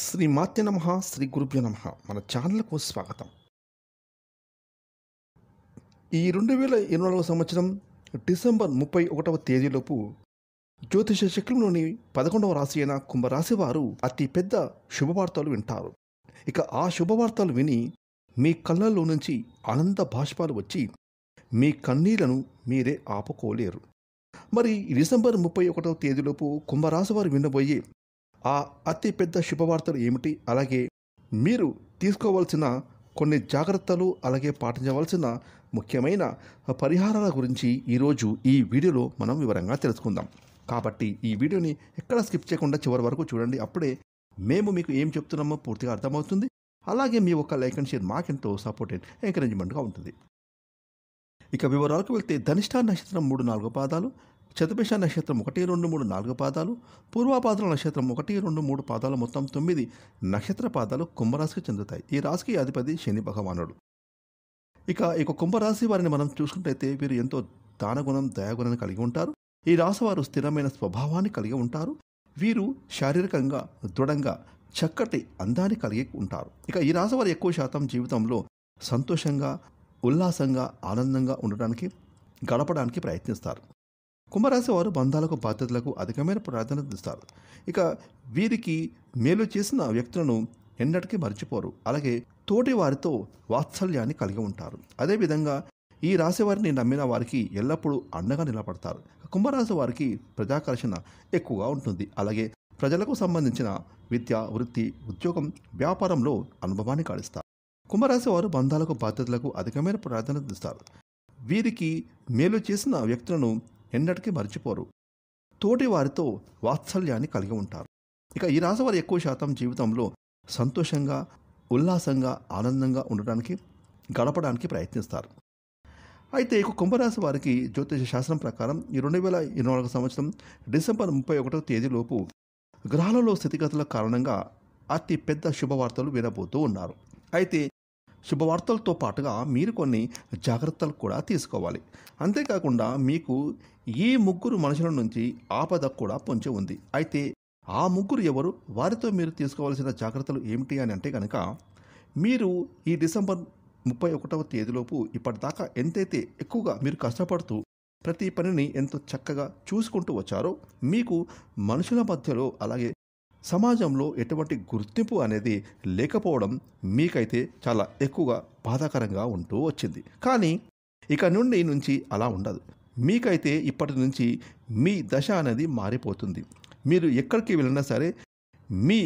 శ్రీ మాత్య నమ శ్రీ గురుభ్యో నమ మన ఛానల్కు స్వాగతం ఈ రెండు వేల ఇరవై నాలుగు సంవత్సరం డిసెంబర్ ముప్పై ఒకటవ తేదీలోపు జ్యోతిష చక్రంలోని పదకొండవ రాశి అయిన కుంభరాశి వారు అతి పెద్ద శుభవార్తలు వింటారు ఇక ఆ శుభవార్తలు విని మీ కళ్ళల్లో నుంచి ఆనంద భాష్పాలు వచ్చి మీ కన్నీళ్లను మీరే ఆపుకోలేరు మరి డిసెంబర్ ముప్పై ఒకటవ తేదీలోపు కుంభరాశి వారు వినబోయే ఆ అతి పెద్ద శుభవార్తలు ఏమిటి అలాగే మీరు తీసుకోవాల్సిన కొన్ని జాగ్రత్తలు అలాగే పాటించవలసిన ముఖ్యమైన పరిహారాల గురించి ఈరోజు ఈ వీడియోలో మనం వివరంగా తెలుసుకుందాం కాబట్టి ఈ వీడియోని ఎక్కడ స్కిప్ చేయకుండా చివరి వరకు చూడండి అప్పుడే మేము మీకు ఏం చెప్తున్నామో పూర్తిగా అర్థమవుతుంది అలాగే మీ ఒక్క లైక్ అండ్ షేర్ మాకెంతో సపోర్ట్ అండ్ ఎంకరేజ్మెంట్గా ఉంటుంది ఇక వివరాలకు వెళ్తే ధనిష్ట నక్షత్రం మూడు నాలుగు పాదాలు చతుపేష నక్షత్రం ఒకటి రెండు మూడు నాలుగు పాదాలు పూర్వాపాదాల నక్షత్రం ఒకటి రెండు మూడు పాదాలు మొత్తం తొమ్మిది నక్షత్ర పాదాలు కుంభరాశికి చెందుతాయి ఈ రాశికి అధిపతి శని భగవానుడు ఇక ఇక కుంభరాశి వారిని మనం చూసుకుంటే వీరు ఎంతో దానగుణం దయాగుణాన్ని కలిగి ఉంటారు ఈ రాశి వారు స్థిరమైన స్వభావాన్ని కలిగి ఉంటారు వీరు శారీరకంగా దృఢంగా చక్కటి అందాన్ని కలిగి ఉంటారు ఇక ఈ రాశి వారు ఎక్కువ శాతం జీవితంలో సంతోషంగా ఉల్లాసంగా ఆనందంగా ఉండడానికి గడపడానికి ప్రయత్నిస్తారు కుంభరాశి వారు బంధాలకు బాధ్యతలకు అధికమైన ప్రాధాన్యత ఇస్తారు ఇక వీరికి మేలు చేసిన వ్యక్తులను ఎన్నటికీ మర్చిపోరు అలాగే తోటి వారితో వాత్సల్యాన్ని కలిగి ఉంటారు అదేవిధంగా ఈ రాశి వారిని నమ్మిన వారికి ఎల్లప్పుడూ అండగా నిలబడతారు కుంభరాశి వారికి ప్రజాకర్షణ ఎక్కువగా ఉంటుంది అలాగే ప్రజలకు సంబంధించిన విద్య వృత్తి ఉద్యోగం వ్యాపారంలో అనుభవాన్ని కాడిస్తారు కుంభరాశి వారు బంధాలకు బాధ్యతలకు అధికమైన ప్రాధాన్యత ఇస్తారు వీరికి మేలు చేసిన వ్యక్తులను ఎన్నటికీ మర్చిపోరు తోటి వారితో వాత్సల్యాన్ని కలిగి ఉంటారు ఇక ఈ రాశి వారు ఎక్కువ శాతం జీవితంలో సంతోషంగా ఉల్లాసంగా ఆనందంగా ఉండడానికి గడపడానికి ప్రయత్నిస్తారు అయితే ఇక కుంభరాశి వారికి జ్యోతిష శాస్త్రం ప్రకారం ఈ రెండు వేల ఇరవై నాలుగు సంవత్సరం డిసెంబర్ ముప్పై ఒకటవ తేదీలోపు గ్రహాలలో స్థితిగతుల కారణంగా అతి పెద్ద శుభవార్తలు వినబోతూ ఉన్నారు అయితే శుభవార్తలతో పాటుగా మీరు కొన్ని జాగ్రత్తలు కూడా తీసుకోవాలి అంతేకాకుండా మీకు ఈ ముగ్గురు మనుషుల నుంచి ఆపద కూడా పొంచి ఉంది అయితే ఆ ముగ్గురు ఎవరు వారితో మీరు తీసుకోవాల్సిన జాగ్రత్తలు ఏమిటి అని అంటే కనుక మీరు ఈ డిసెంబర్ ముప్పై ఒకటవ తేదీలోపు ఇప్పటిదాకా ఎంతైతే ఎక్కువగా మీరు కష్టపడుతూ ప్రతి పనిని ఎంతో చక్కగా చూసుకుంటూ వచ్చారో మీకు మనుషుల మధ్యలో అలాగే సమాజంలో ఎటువంటి గుర్తింపు అనేది లేకపోవడం మీకైతే చాలా ఎక్కువగా బాధాకరంగా ఉంటూ వచ్చింది కానీ ఇక నుండి నుంచి అలా ఉండదు మీకైతే ఇప్పటి నుంచి మీ దశ అనేది మారిపోతుంది మీరు ఎక్కడికి వెళ్ళినా సరే మీ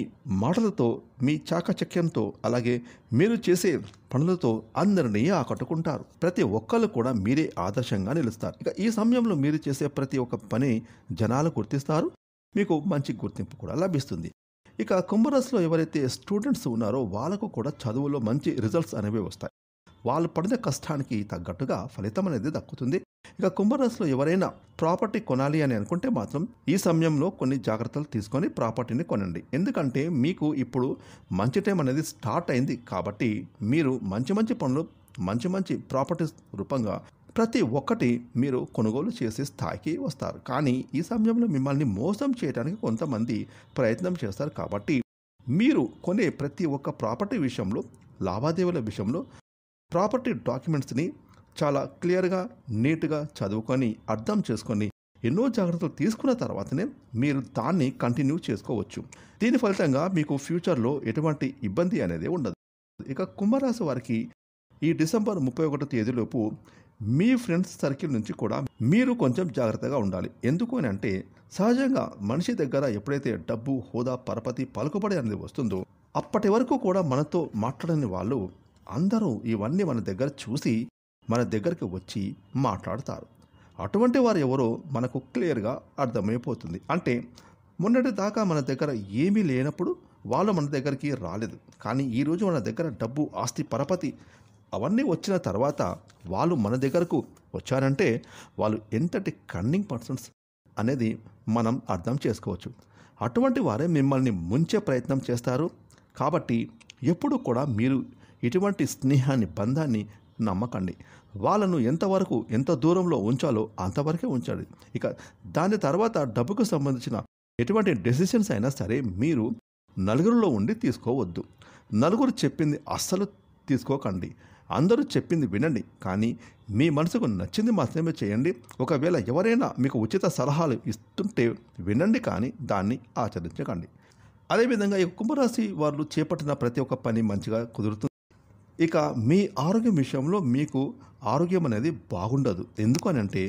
మాటలతో మీ చాకచక్యంతో అలాగే మీరు చేసే పనులతో అందరినీ ఆకట్టుకుంటారు ప్రతి ఒక్కళ్ళు కూడా మీరే ఆదర్శంగా నిలుస్తారు ఇక ఈ సమయంలో మీరు చేసే ప్రతి ఒక్క పని జనాలు గుర్తిస్తారు మీకు మంచి గుర్తింపు కూడా లభిస్తుంది ఇక కుంభరాశిలో ఎవరైతే స్టూడెంట్స్ ఉన్నారో వాళ్ళకు కూడా చదువులో మంచి రిజల్ట్స్ అనేవి వస్తాయి వాళ్ళు పడిన కష్టానికి తగ్గట్టుగా ఫలితం అనేది దక్కుతుంది ఇక కుంభరాశిలో ఎవరైనా ప్రాపర్టీ కొనాలి అని అనుకుంటే మాత్రం ఈ సమయంలో కొన్ని జాగ్రత్తలు తీసుకొని ప్రాపర్టీని కొనండి ఎందుకంటే మీకు ఇప్పుడు మంచి టైం అనేది స్టార్ట్ అయింది కాబట్టి మీరు మంచి మంచి పనులు మంచి మంచి ప్రాపర్టీస్ రూపంగా ప్రతి ఒక్కటి మీరు కొనుగోలు చేసే స్థాయికి వస్తారు కానీ ఈ సమయంలో మిమ్మల్ని మోసం చేయడానికి కొంతమంది ప్రయత్నం చేస్తారు కాబట్టి మీరు కొనే ప్రతి ఒక్క ప్రాపర్టీ విషయంలో లావాదేవీల విషయంలో ప్రాపర్టీ డాక్యుమెంట్స్ని చాలా క్లియర్గా నీట్గా చదువుకొని అర్థం చేసుకొని ఎన్నో జాగ్రత్తలు తీసుకున్న తర్వాతనే మీరు దాన్ని కంటిన్యూ చేసుకోవచ్చు దీని ఫలితంగా మీకు ఫ్యూచర్లో ఎటువంటి ఇబ్బంది అనేది ఉండదు ఇక కుంభరాశి వారికి ఈ డిసెంబర్ ముప్పై ఒకటో తేదీలోపు మీ ఫ్రెండ్స్ సర్కిల్ నుంచి కూడా మీరు కొంచెం జాగ్రత్తగా ఉండాలి ఎందుకు అని అంటే సహజంగా మనిషి దగ్గర ఎప్పుడైతే డబ్బు హోదా పరపతి పలుకుబడి అనేది వస్తుందో అప్పటి వరకు కూడా మనతో మాట్లాడని వాళ్ళు అందరూ ఇవన్నీ మన దగ్గర చూసి మన దగ్గరికి వచ్చి మాట్లాడతారు అటువంటి వారు ఎవరో మనకు క్లియర్గా అర్థమైపోతుంది అంటే మొన్నటి దాకా మన దగ్గర ఏమీ లేనప్పుడు వాళ్ళు మన దగ్గరికి రాలేదు కానీ ఈరోజు మన దగ్గర డబ్బు ఆస్తి పరపతి అవన్నీ వచ్చిన తర్వాత వాళ్ళు మన దగ్గరకు వచ్చారంటే వాళ్ళు ఎంతటి కన్నింగ్ పర్సన్స్ అనేది మనం అర్థం చేసుకోవచ్చు అటువంటి వారే మిమ్మల్ని ముంచే ప్రయత్నం చేస్తారు కాబట్టి ఎప్పుడు కూడా మీరు ఇటువంటి స్నేహాన్ని బంధాన్ని నమ్మకండి వాళ్ళను ఎంతవరకు ఎంత దూరంలో ఉంచాలో అంతవరకే ఉంచండి ఇక దాని తర్వాత డబ్బుకు సంబంధించిన ఎటువంటి డెసిషన్స్ అయినా సరే మీరు నలుగురిలో ఉండి తీసుకోవద్దు నలుగురు చెప్పింది అస్సలు తీసుకోకండి అందరూ చెప్పింది వినండి కానీ మీ మనసుకు నచ్చింది మాత్రమే చేయండి ఒకవేళ ఎవరైనా మీకు ఉచిత సలహాలు ఇస్తుంటే వినండి కానీ దాన్ని ఆచరించకండి అదేవిధంగా ఈ కుంభరాశి వారు చేపట్టిన ప్రతి ఒక్క పని మంచిగా కుదురుతుంది ఇక మీ ఆరోగ్యం విషయంలో మీకు ఆరోగ్యం అనేది బాగుండదు ఎందుకు అంటే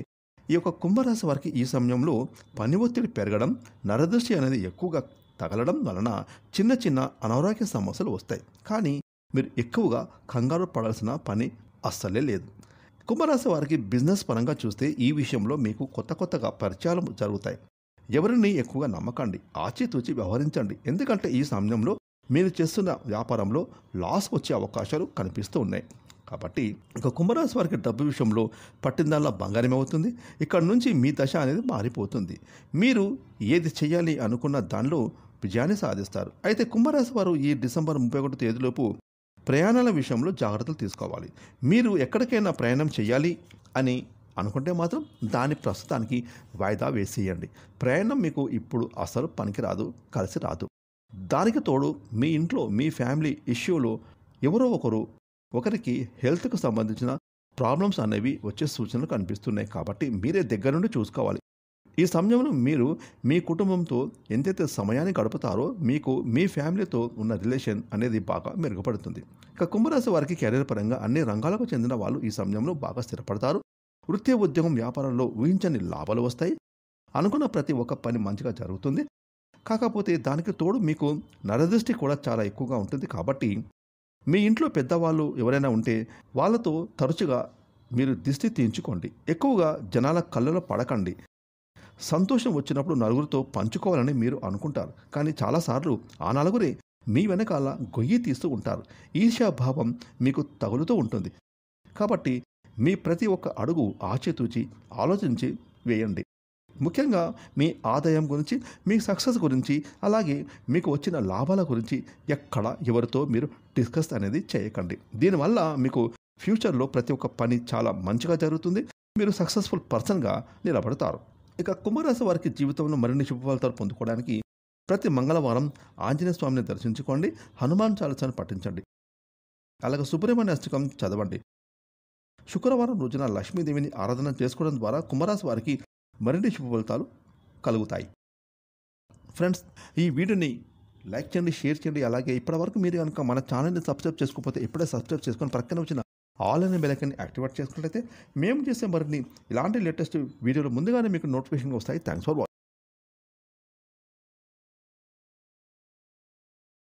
ఈ యొక్క కుంభరాశి వారికి ఈ సమయంలో పని ఒత్తిడి పెరగడం నరదృష్టి అనేది ఎక్కువగా తగలడం వలన చిన్న చిన్న అనారోగ్య సమస్యలు వస్తాయి కానీ మీరు ఎక్కువగా కంగారు పడాల్సిన పని అస్సలే లేదు కుంభరాశి వారికి బిజినెస్ పరంగా చూస్తే ఈ విషయంలో మీకు కొత్త కొత్తగా పరిచయాలు జరుగుతాయి ఎవరిని ఎక్కువగా నమ్మకండి ఆచితూచి వ్యవహరించండి ఎందుకంటే ఈ సమయంలో మీరు చేస్తున్న వ్యాపారంలో లాస్ వచ్చే అవకాశాలు కనిపిస్తూ ఉన్నాయి కాబట్టి ఇక కుంభరాశి వారికి డబ్బు విషయంలో పట్టిందల్లా బంగారం అవుతుంది ఇక్కడ నుంచి మీ దశ అనేది మారిపోతుంది మీరు ఏది చేయాలి అనుకున్న దానిలో విజయాన్ని సాధిస్తారు అయితే కుంభరాశి వారు ఈ డిసెంబర్ ముప్పై ఒకటి తేదీలోపు ప్రయాణాల విషయంలో జాగ్రత్తలు తీసుకోవాలి మీరు ఎక్కడికైనా ప్రయాణం చేయాలి అని అనుకుంటే మాత్రం దాని ప్రస్తుతానికి వాయిదా వేసేయండి ప్రయాణం మీకు ఇప్పుడు అసలు పనికిరాదు కలిసి రాదు దానికి తోడు మీ ఇంట్లో మీ ఫ్యామిలీ ఇష్యూలో ఎవరో ఒకరు ఒకరికి హెల్త్కు సంబంధించిన ప్రాబ్లమ్స్ అనేవి వచ్చే సూచనలు కనిపిస్తున్నాయి కాబట్టి మీరే దగ్గర నుండి చూసుకోవాలి ఈ సమయంలో మీరు మీ కుటుంబంతో ఎంతైతే సమయాన్ని గడుపుతారో మీకు మీ ఫ్యామిలీతో ఉన్న రిలేషన్ అనేది బాగా మెరుగుపడుతుంది ఇక కుంభరాశి వారికి కెరీర్ పరంగా అన్ని రంగాలకు చెందిన వాళ్ళు ఈ సమయంలో బాగా స్థిరపడతారు వృత్తి ఉద్యోగం వ్యాపారంలో ఊహించని లాభాలు వస్తాయి అనుకున్న ప్రతి ఒక్క పని మంచిగా జరుగుతుంది కాకపోతే దానికి తోడు మీకు నరదృష్టి కూడా చాలా ఎక్కువగా ఉంటుంది కాబట్టి మీ ఇంట్లో పెద్దవాళ్ళు ఎవరైనా ఉంటే వాళ్ళతో తరచుగా మీరు దిష్టి తీయించుకోండి ఎక్కువగా జనాల కళ్ళలో పడకండి సంతోషం వచ్చినప్పుడు నలుగురితో పంచుకోవాలని మీరు అనుకుంటారు కానీ చాలాసార్లు ఆ నలుగురే మీ వెనకాల గొయ్యి తీస్తూ ఉంటారు ఈర్ష్యాభావం మీకు తగులుతూ ఉంటుంది కాబట్టి మీ ప్రతి ఒక్క అడుగు ఆచితూచి ఆలోచించి వేయండి ముఖ్యంగా మీ ఆదాయం గురించి మీ సక్సెస్ గురించి అలాగే మీకు వచ్చిన లాభాల గురించి ఎక్కడ ఎవరితో మీరు డిస్కస్ అనేది చేయకండి దీనివల్ల మీకు ఫ్యూచర్లో ప్రతి ఒక్క పని చాలా మంచిగా జరుగుతుంది మీరు సక్సెస్ఫుల్ పర్సన్గా నిలబడతారు ఇక కుంభరాశి వారికి జీవితంలో మరిన్ని శుభఫలితాలు పొందుకోవడానికి ప్రతి మంగళవారం ఆంజనేయ స్వామిని దర్శించుకోండి హనుమాన్ చాలసాన్ని పఠించండి అలాగే సుబ్రహ్మణ్య అష్టకం చదవండి శుక్రవారం రోజున లక్ష్మీదేవిని ఆరాధన చేసుకోవడం ద్వారా కుంభరాశి వారికి మరిన్ని శుభ ఫలితాలు కలుగుతాయి ఫ్రెండ్స్ ఈ వీడియోని లైక్ చేయండి షేర్ చేయండి అలాగే ఇప్పటివరకు మీరు కనుక మన ఛానల్ని సబ్స్క్రైబ్ చేసుకోకపోతే ఇప్పుడే సబ్స్క్రైబ్ చేసుకొని ప్రక్కన వచ్చిన ఆల్ అనే బెలకన్ని యాక్టివేట్ చేసుకున్నట్లయితే మేము చేసే మరిన్ని ఇలాంటి లేటెస్ట్ వీడియోలు ముందుగానే మీకు నోటిఫికేషన్ వస్తాయి థ్యాంక్స్ ఫర్ వాచింగ్